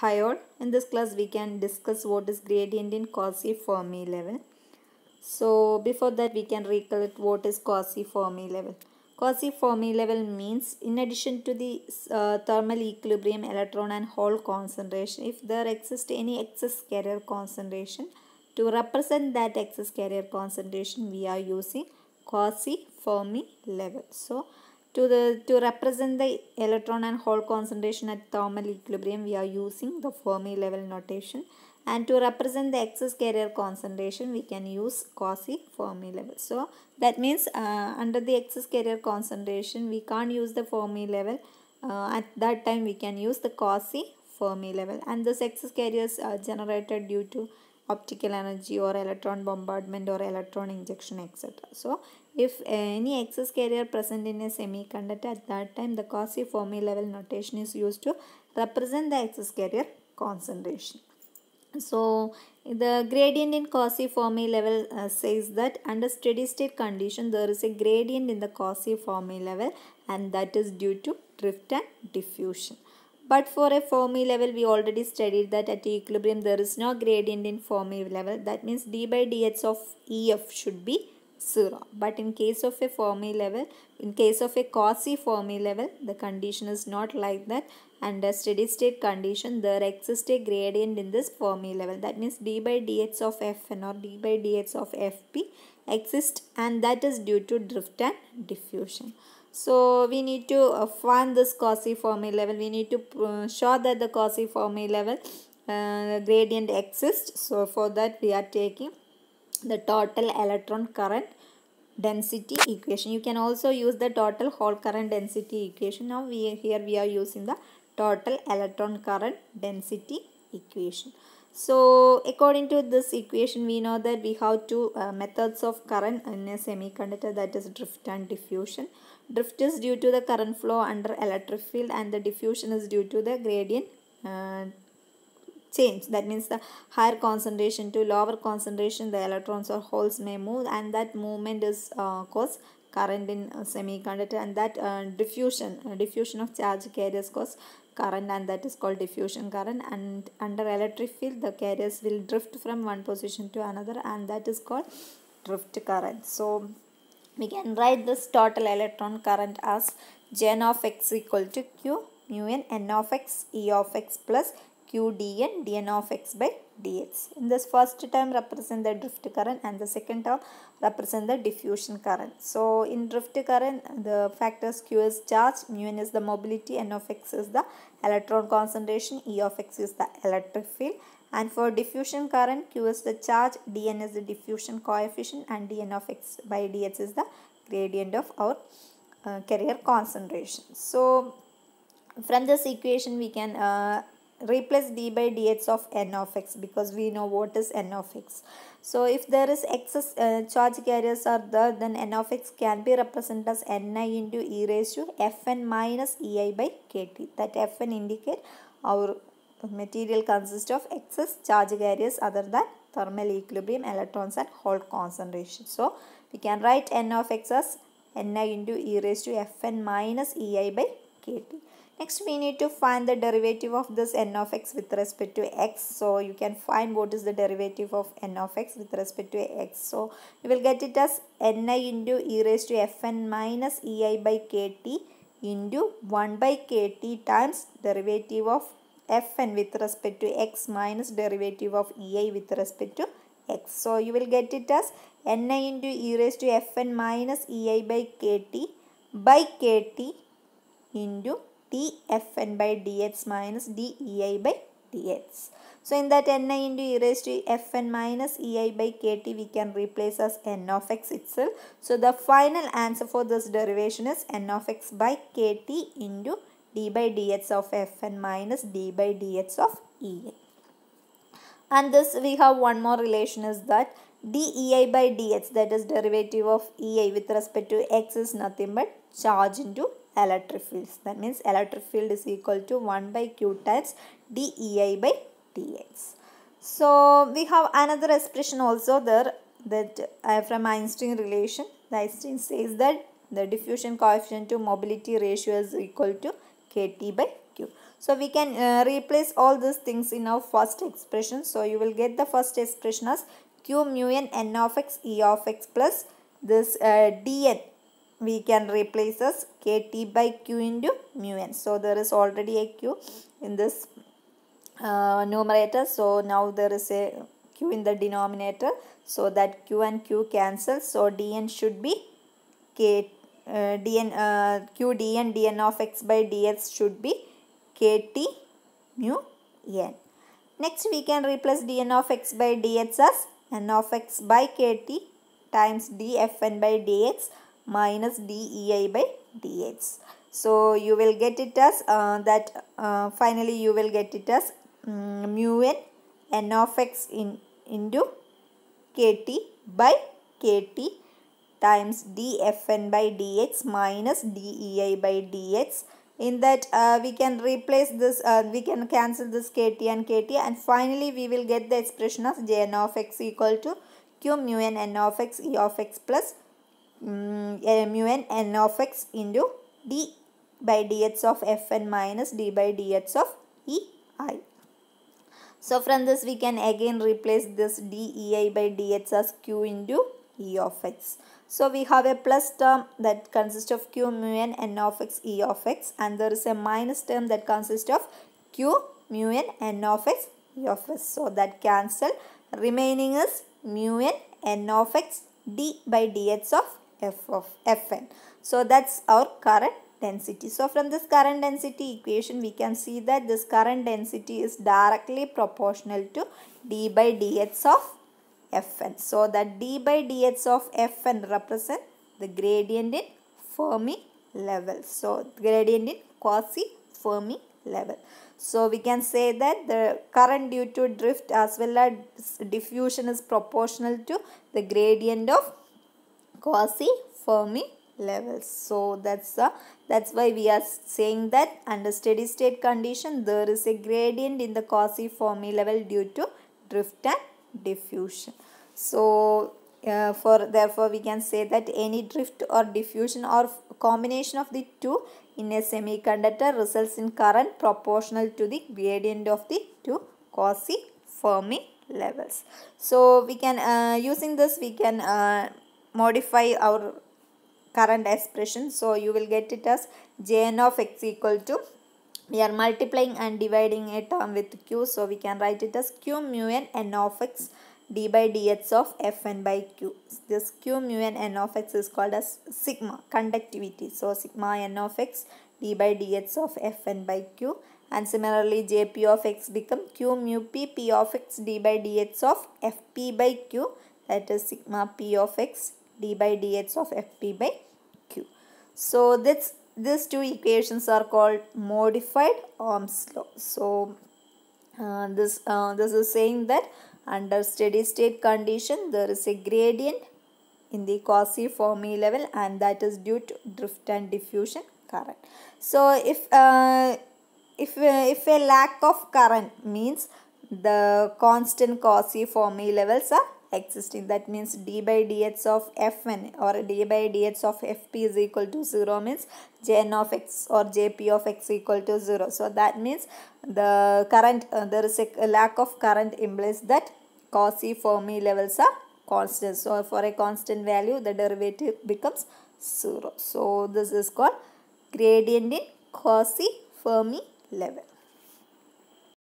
Hi all, in this class we can discuss what is gradient in Cauchy Fermi level. So before that we can recollect what is Cauchy Fermi level. Cauchy Fermi level means in addition to the uh, thermal equilibrium electron and hole concentration, if there exists any excess carrier concentration, to represent that excess carrier concentration we are using Cauchy Fermi level. So to, the, to represent the electron and hole concentration at thermal equilibrium, we are using the Fermi level notation. And to represent the excess carrier concentration, we can use quasi Fermi level. So, that means uh, under the excess carrier concentration, we can't use the Fermi level. Uh, at that time, we can use the quasi Fermi level. And this excess carriers are generated due to optical energy or electron bombardment or electron injection etc. So if any excess carrier present in a semiconductor at that time the Cauchy Fermi level notation is used to represent the excess carrier concentration. So the gradient in Cauchy Fermi level uh, says that under steady state condition there is a gradient in the Cauchy Fermi level and that is due to drift and diffusion. But for a Fermi level, we already studied that at equilibrium there is no gradient in Fermi level. That means d by dx of EF should be 0. But in case of a Fermi level, in case of a Cauchy Fermi level, the condition is not like that. Under steady state condition, there exists a gradient in this Fermi level. That means d by dx of Fn or d by dx of Fp exists and that is due to drift and diffusion. So we need to uh, find this Cauchy Fermi level. We need to uh, show that the Cauchy Fermi level uh, gradient exists. So for that we are taking the total electron current density equation. You can also use the total hole current density equation. Now we here we are using the total electron current density equation. So according to this equation we know that we have two uh, methods of current in a semiconductor that is drift and diffusion. Drift is due to the current flow under electric field and the diffusion is due to the gradient uh, change. That means the higher concentration to lower concentration the electrons or holes may move and that movement is uh, cause current in uh, semiconductor and that uh, diffusion, uh, of charge carriers cause current and that is called diffusion current and under electric field the carriers will drift from one position to another and that is called drift current. So, we can write this total electron current as gen of x equal to q mu n n of x e of x plus q dn dn of x by dx. In this first term represent the drift current and the second term represent the diffusion current. So in drift current the factors q is charge, mu n is the mobility, n of x is the electron concentration, e of x is the electric field and for diffusion current, Q is the charge, Dn is the diffusion coefficient and Dn of x by dx is the gradient of our uh, carrier concentration. So, from this equation we can uh, replace d by dx of n of x because we know what is n of x. So if there is excess uh, charge carriers are there then n of x can be represented as ni into e ratio to fn minus ei by kt that fn indicate our material consists of excess charge carriers other than thermal equilibrium electrons at hole concentration. So, we can write n of x as ni into e raised to fn minus ei by kt. Next, we need to find the derivative of this n of x with respect to x. So, you can find what is the derivative of n of x with respect to x. So, we will get it as ni into e raised to fn minus ei by kt into 1 by kt times derivative of fn with respect to x minus derivative of ei with respect to x. So you will get it as ni into e raised to fn minus ei by kt by kt into dfn by dx minus dei by dx. So in that ni into e raised to fn minus ei by kt we can replace as n of x itself. So the final answer for this derivation is n of x by kt into d by dx of fn minus d by dx of e. And this we have one more relation is that dEi by dx that is derivative of Ei with respect to x is nothing but charge into electric fields. That means electric field is equal to 1 by q times dEi by dx. So we have another expression also there that uh, from Einstein relation. The Einstein says that the diffusion coefficient to mobility ratio is equal to kt by q. So we can uh, replace all these things in our first expression. So you will get the first expression as q mu n n of x e of x plus this uh, dn we can replace as kt by q into mu n. So there is already a q in this uh, numerator. So now there is a q in the denominator. So that q and q cancel. So dn should be kt uh, dn uh, q dn dn of x by dx should be kt mu n next we can replace dn of x by dx as n of x by kt times dfn by dx minus dei by dx so you will get it as uh, that uh, finally you will get it as um, mu n n of x in into kt by kt times dfn by dx minus dei by dx in that uh, we can replace this uh, we can cancel this kt and kt and finally we will get the expression as jn of x equal to q mu n n of x e of x plus um, mu n n of x into d by dx of fn minus d by dx of ei so from this we can again replace this dei by dx as q into e of x. So we have a plus term that consists of q mu n n of x e of x and there is a minus term that consists of q mu n n of x e of x. So that cancel remaining is mu n n of x d by dx of f of fn. So that's our current density. So from this current density equation we can see that this current density is directly proportional to d by dx of Fn. So that d by dx of Fn represent the gradient in Fermi level. So gradient in quasi Fermi level. So we can say that the current due to drift as well as diffusion is proportional to the gradient of quasi Fermi levels. So that's the that's why we are saying that under steady state condition there is a gradient in the quasi Fermi level due to drift and diffusion so uh, for therefore we can say that any drift or diffusion or combination of the two in a semiconductor results in current proportional to the gradient of the two quasi Fermi levels. So we can uh, using this we can uh, modify our current expression. So you will get it as Jn of x equal to we are multiplying and dividing a term with q so we can write it as q mu n n of x d by dx of fn by q this q mu n n of x is called as sigma conductivity so sigma n of x d by dx of fn by q and similarly jp of x become q mu p p of x d by dx of fp by q that is sigma p of x d by dx of fp by q so that's these two equations are called modified Ohm's law. So uh, this uh, this is saying that under steady state condition there is a gradient in the quasi Fermi level and that is due to drift and diffusion current. So if uh, if uh, if a lack of current means the constant quasi Fermi levels are existing that means d by dx of fn or d by dx of fp is equal to 0 means jn of x or jp of x equal to 0 so that means the current uh, there is a lack of current implies that quasi fermi levels are constant so for a constant value the derivative becomes 0 so this is called gradient in quasi fermi level